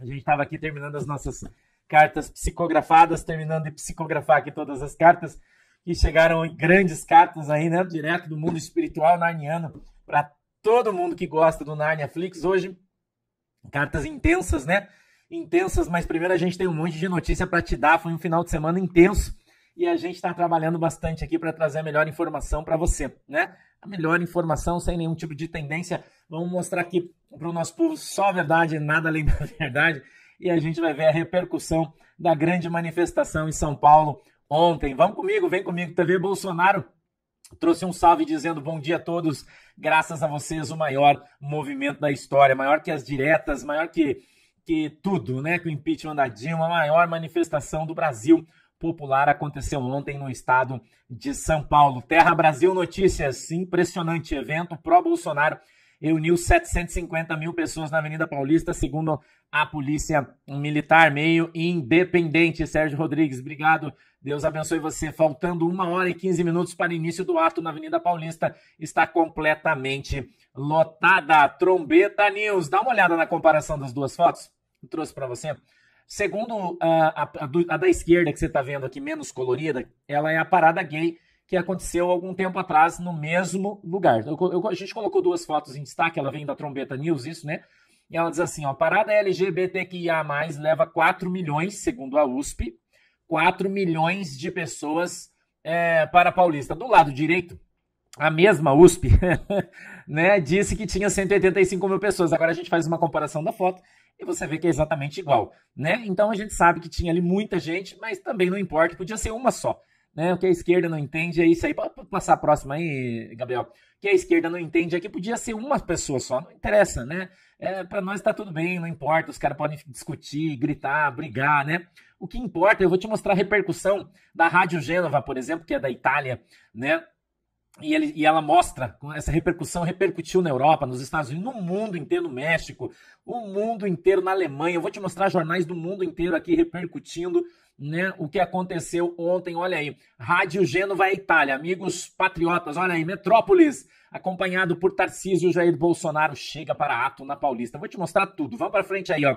A gente estava aqui terminando as nossas cartas psicografadas, terminando de psicografar aqui todas as cartas. E chegaram grandes cartas aí, né? Direto do mundo espiritual narniano para todo mundo que gosta do Narnia Flix. Hoje, cartas intensas, né? Intensas, mas primeiro a gente tem um monte de notícia para te dar. Foi um final de semana intenso e a gente está trabalhando bastante aqui para trazer a melhor informação para você, né? A melhor informação sem nenhum tipo de tendência. Vamos mostrar aqui para o nosso povo só a verdade, nada além da verdade. E a gente vai ver a repercussão da grande manifestação em São Paulo ontem. Vamos comigo, vem comigo, TV Bolsonaro. Trouxe um salve dizendo bom dia a todos. Graças a vocês, o maior movimento da história, maior que as diretas, maior que, que tudo, né? Que o impeachment da Dilma, a maior manifestação do Brasil popular aconteceu ontem no estado de São Paulo. Terra Brasil Notícias, impressionante evento pró-Bolsonaro reuniu 750 mil pessoas na Avenida Paulista, segundo a Polícia Militar, meio independente. Sérgio Rodrigues, obrigado. Deus abençoe você. Faltando uma hora e 15 minutos para início do ato na Avenida Paulista, está completamente lotada. Trombeta News, dá uma olhada na comparação das duas fotos. Eu trouxe para você Segundo ah, a, a, a da esquerda que você está vendo aqui, menos colorida, ela é a parada gay que aconteceu algum tempo atrás no mesmo lugar. Eu, eu, a gente colocou duas fotos em destaque, ela vem da Trombeta News, isso, né? E ela diz assim: ó, parada LGBTQIA, leva 4 milhões, segundo a USP, 4 milhões de pessoas é, para a Paulista. Do lado direito, a mesma USP, né, disse que tinha 185 mil pessoas. Agora a gente faz uma comparação da foto e você vê que é exatamente igual, né? Então a gente sabe que tinha ali muita gente, mas também não importa, podia ser uma só, né? O que a esquerda não entende é isso aí. Pode passar a próxima aí, Gabriel. O que a esquerda não entende é que podia ser uma pessoa só, não interessa, né? É, para nós está tudo bem, não importa, os caras podem discutir, gritar, brigar, né? O que importa, eu vou te mostrar a repercussão da Rádio Gênova, por exemplo, que é da Itália, né? E, ele, e ela mostra essa repercussão, repercutiu na Europa, nos Estados Unidos, no mundo inteiro, no México, o mundo inteiro, na Alemanha. Eu vou te mostrar jornais do mundo inteiro aqui repercutindo né, o que aconteceu ontem. Olha aí, Rádio Gênova é Itália, amigos patriotas, olha aí, Metrópolis, acompanhado por Tarcísio Jair Bolsonaro, chega para ato na Paulista. Vou te mostrar tudo, vamos para frente aí, ó.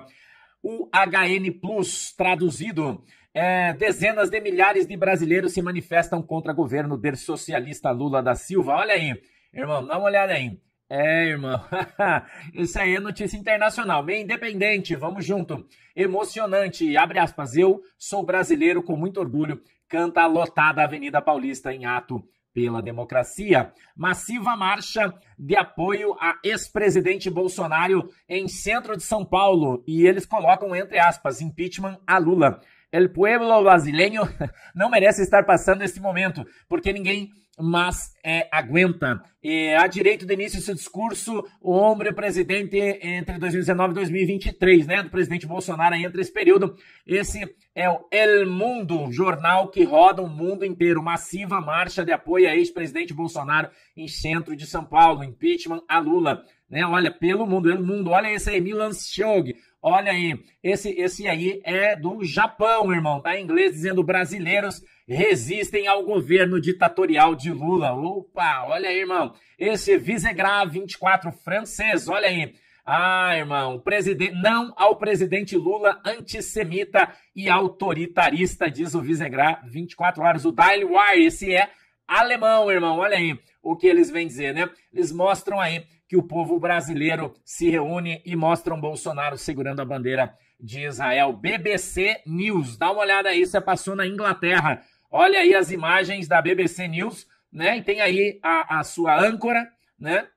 O HN Plus, traduzido é, dezenas de milhares de brasileiros se manifestam contra o governo do socialista Lula da Silva. Olha aí, irmão, dá uma olhada aí. É, irmão. Isso aí é notícia internacional, bem independente, vamos junto. Emocionante, abre aspas. Eu sou brasileiro com muito orgulho, canta a lotada Avenida Paulista em ato pela democracia. Massiva marcha de apoio a ex-presidente Bolsonaro em centro de São Paulo. E eles colocam, entre aspas, impeachment a Lula. El pueblo brasileño não merece estar passando esse momento, porque ninguém mais é, aguenta. É, a direito do início seu discurso, o homem presidente entre 2019 e 2023, né, do presidente Bolsonaro entre esse período. Esse é o El Mundo, jornal que roda o mundo inteiro. Massiva marcha de apoio a ex-presidente Bolsonaro em centro de São Paulo, impeachment a Lula né? Olha, pelo mundo, pelo mundo, olha esse aí, Milan Sjog, olha aí, esse, esse aí é do Japão, irmão, tá em inglês dizendo brasileiros resistem ao governo ditatorial de Lula. Opa, olha aí, irmão, esse Visegrad 24 francês, olha aí. Ah, irmão, presidente, não ao presidente Lula antissemita e autoritarista, diz o Visegrad 24 horas. O Daily Wire, esse é alemão, irmão, olha aí o que eles vêm dizer, né? Eles mostram aí que o povo brasileiro se reúne e mostra um Bolsonaro segurando a bandeira de Israel. BBC News, dá uma olhada aí, você é passou na Inglaterra. Olha aí as imagens da BBC News, né? E tem aí a, a sua âncora, né?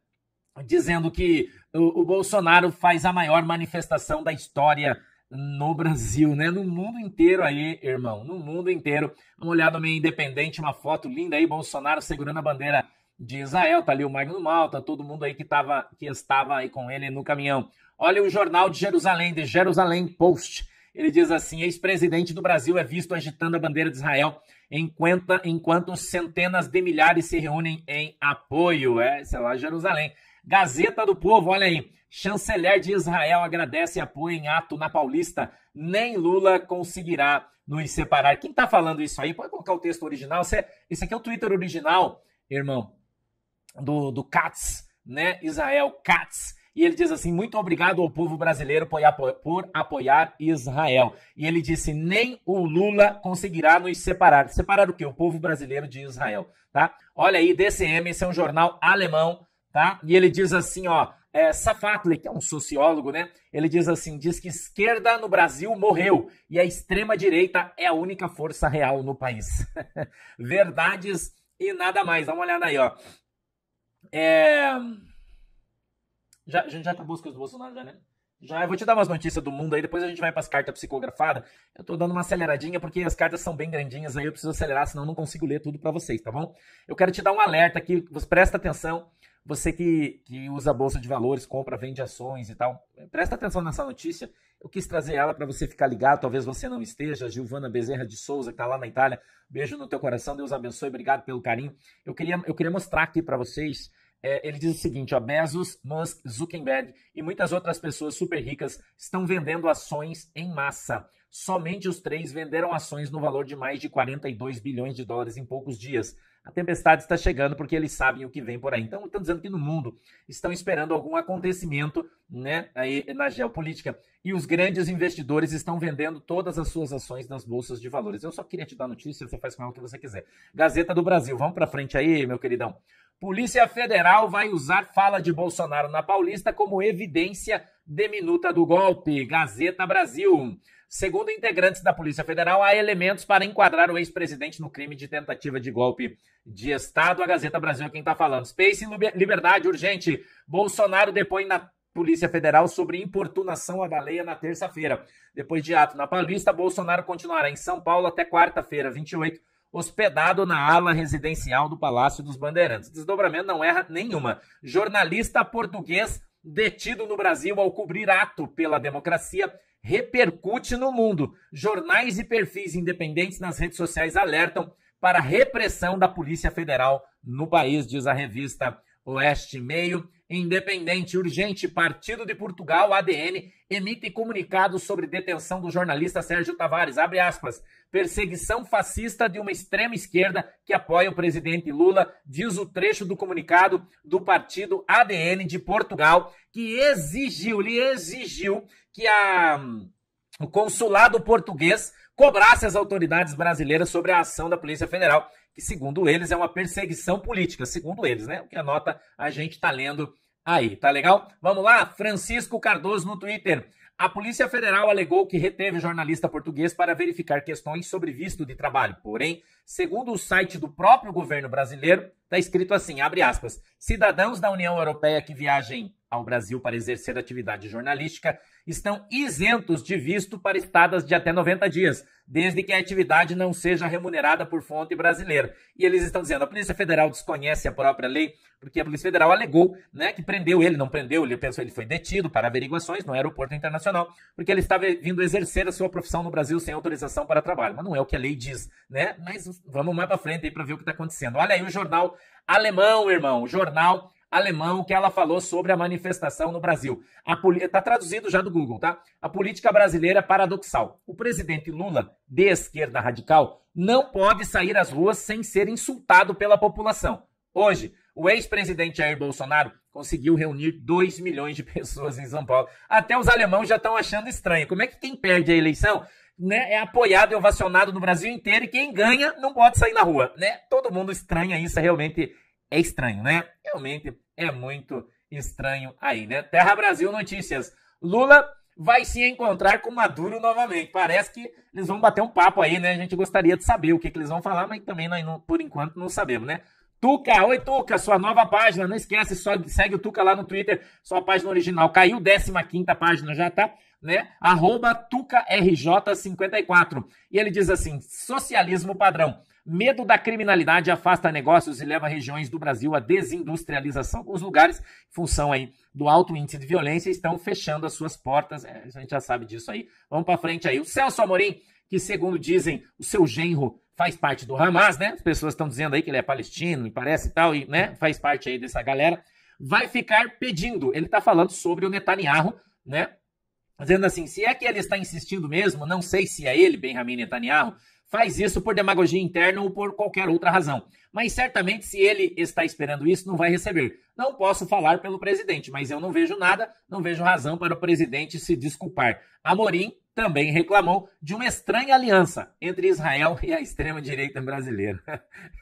Dizendo que o, o Bolsonaro faz a maior manifestação da história no Brasil, né? No mundo inteiro aí, irmão. No mundo inteiro. Uma olhada meio independente, uma foto linda aí, Bolsonaro segurando a bandeira de Israel, tá ali o Magno Malta, tá todo mundo aí que, tava, que estava aí com ele no caminhão. Olha o jornal de Jerusalém, de Jerusalém Post. Ele diz assim: ex-presidente do Brasil é visto agitando a bandeira de Israel enquanto, enquanto centenas de milhares se reúnem em apoio. É, sei lá, Jerusalém. Gazeta do Povo, olha aí. Chanceler de Israel agradece apoio em ato na Paulista. Nem Lula conseguirá nos separar. Quem está falando isso aí? Pode colocar o texto original. esse aqui é o Twitter original, irmão do, do Katz, né? Israel Katz. E ele diz assim: muito obrigado ao povo brasileiro por, apo por, apoiar Israel. E ele disse: nem o Lula conseguirá nos separar. Separar o quê? O povo brasileiro de Israel, tá? Olha aí, DCM, esse é um jornal alemão, tá? E ele diz assim: ó, é, Safatli, que é um sociólogo, né? Ele diz assim: diz que esquerda no Brasil morreu e a extrema-direita é a única força real no país. Verdades e nada mais. Dá uma olhada aí, ó. É... Já, a gente já tá buscando do Bolsonaro, já, né? Já, eu vou te dar umas notícias do mundo aí, depois a gente vai para as cartas psicografadas. Eu tô dando uma aceleradinha porque as cartas são bem grandinhas aí, eu preciso acelerar, senão não consigo ler tudo para vocês, tá bom? Eu quero te dar um alerta aqui, presta atenção. Você que, que usa bolsa de valores, compra, vende ações e tal, presta atenção nessa notícia. Eu quis trazer ela para você ficar ligado. Talvez você não esteja, Giovana Bezerra de Souza, que está lá na Itália. Beijo no teu coração, Deus abençoe, obrigado pelo carinho. Eu queria, eu queria mostrar aqui para vocês é, ele diz o seguinte: ó, Bezos, Musk, Zuckerberg e muitas outras pessoas super ricas estão vendendo ações em massa. Somente os três venderam ações no valor de mais de 42 bilhões de dólares em poucos dias. A tempestade está chegando porque eles sabem o que vem por aí. Então, estão dizendo que no mundo estão esperando algum acontecimento né, aí na geopolítica. E os grandes investidores estão vendendo todas as suas ações nas bolsas de valores. Eu só queria te dar notícia, você faz com ela o que você quiser. Gazeta do Brasil, vamos para frente aí, meu queridão. Polícia Federal vai usar fala de Bolsonaro na Paulista como evidência de minuta do golpe. Gazeta Brasil. Segundo integrantes da Polícia Federal, há elementos para enquadrar o ex-presidente no crime de tentativa de golpe de Estado. A Gazeta Brasil é quem está falando. Space Liberdade Urgente. Bolsonaro depõe na Polícia Federal sobre importunação à baleia na terça-feira. Depois de ato na Paulista, Bolsonaro continuará em São Paulo até quarta-feira, 28 hospedado na ala residencial do Palácio dos Bandeirantes. Desdobramento não erra nenhuma. Jornalista português detido no Brasil ao cobrir ato pela democracia repercute no mundo. Jornais e perfis independentes nas redes sociais alertam para a repressão da Polícia Federal no país, diz a revista Oeste Meio. Independente, urgente, Partido de Portugal, ADN, emite comunicado sobre detenção do jornalista Sérgio Tavares, abre aspas, perseguição fascista de uma extrema esquerda que apoia o presidente Lula, diz o trecho do comunicado do partido ADN de Portugal, que exigiu, lhe exigiu que a, hum, o consulado português cobrasse as autoridades brasileiras sobre a ação da Polícia Federal que, segundo eles, é uma perseguição política, segundo eles, né? O que a nota a gente está lendo aí, tá legal? Vamos lá, Francisco Cardoso no Twitter. A Polícia Federal alegou que reteve o jornalista português para verificar questões sobre visto de trabalho. Porém, segundo o site do próprio governo brasileiro, está escrito assim, abre aspas, cidadãos da União Europeia que viajem ao Brasil para exercer atividade jornalística estão isentos de visto para estadas de até 90 dias, desde que a atividade não seja remunerada por fonte brasileira. E eles estão dizendo, a Polícia Federal desconhece a própria lei, porque a Polícia Federal alegou né, que prendeu ele, não prendeu, ele pensou ele foi detido para averiguações no aeroporto internacional, porque ele estava vindo exercer a sua profissão no Brasil sem autorização para trabalho. Mas não é o que a lei diz, né? Mas vamos mais para frente aí para ver o que está acontecendo. Olha aí o jornal alemão, irmão, jornal alemão que ela falou sobre a manifestação no Brasil. Está traduzido já do Google, tá? A política brasileira é paradoxal. O presidente Lula, de esquerda radical, não pode sair às ruas sem ser insultado pela população. Hoje, o ex-presidente Jair Bolsonaro conseguiu reunir 2 milhões de pessoas em São Paulo. Até os alemães já estão achando estranho. Como é que quem perde a eleição né, é apoiado e ovacionado no Brasil inteiro e quem ganha não pode sair na rua, né? Todo mundo estranha isso, é realmente é estranho, né? Realmente é muito estranho aí, né? Terra Brasil Notícias. Lula vai se encontrar com Maduro novamente. Parece que eles vão bater um papo aí, né? A gente gostaria de saber o que, que eles vão falar, mas também não, por enquanto não sabemos, né? Tuca, oi Tuca, sua nova página, não esquece, só segue o Tuca lá no Twitter, sua página original caiu, 15 quinta página já tá, né? Arroba TucaRJ54. E ele diz assim: socialismo padrão. Medo da criminalidade afasta negócios e leva regiões do Brasil à desindustrialização. Alguns lugares, em função aí do alto índice de violência, estão fechando as suas portas. É, a gente já sabe disso aí. Vamos para frente aí. O Celso Amorim, que segundo dizem, o seu genro faz parte do Hamas, né? As pessoas estão dizendo aí que ele é palestino, me parece e tal, e né? faz parte aí dessa galera. Vai ficar pedindo. Ele está falando sobre o Netanyahu, né? dizendo assim: se é que ele está insistindo mesmo, não sei se é ele, Benjamin Netanyahu, faz isso por demagogia interna ou por qualquer outra razão. Mas certamente, se ele está esperando isso, não vai receber. Não posso falar pelo presidente, mas eu não vejo nada, não vejo razão para o presidente se desculpar. Amorim também reclamou de uma estranha aliança entre Israel e a extrema-direita brasileira.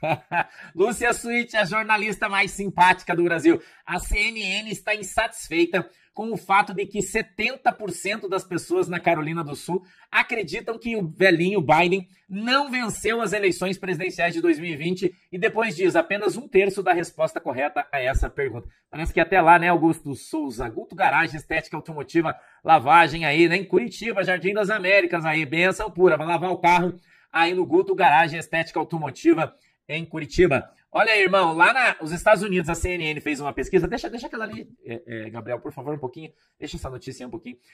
Lúcia Suíte, a jornalista mais simpática do Brasil. A CNN está insatisfeita com o fato de que 70% das pessoas na Carolina do Sul acreditam que o velhinho Biden não venceu as eleições presidenciais de 2020 e depois diz apenas um terço da resposta correta a essa pergunta. Parece que até lá, né, Augusto Souza, Guto Garagem, Estética Automotiva, lavagem aí, né, em Curitiba, Jardim das Américas aí, benção pura, vai lavar o carro aí no Guto Garagem Estética Automotiva em Curitiba. Olha aí, irmão, lá nos Estados Unidos a CNN fez uma pesquisa. Deixa, deixa aquela ali, é, é, Gabriel, por favor, um pouquinho. Deixa essa notícia um pouquinho.